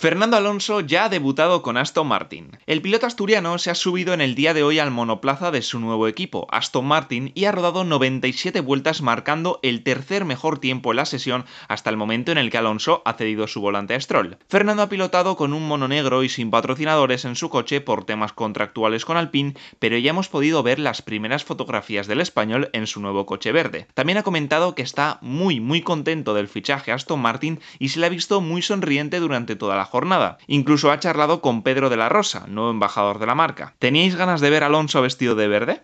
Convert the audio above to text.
Fernando Alonso ya ha debutado con Aston Martin. El piloto asturiano se ha subido en el día de hoy al monoplaza de su nuevo equipo, Aston Martin, y ha rodado 97 vueltas marcando el tercer mejor tiempo en la sesión hasta el momento en el que Alonso ha cedido su volante a Stroll. Fernando ha pilotado con un mono negro y sin patrocinadores en su coche por temas contractuales con Alpine, pero ya hemos podido ver las primeras fotografías del español en su nuevo coche verde. También ha comentado que está muy muy contento del fichaje Aston Martin y se le ha visto muy sonriente durante toda la jornada. Incluso ha charlado con Pedro de la Rosa, nuevo embajador de la marca. ¿Teníais ganas de ver a Alonso vestido de verde?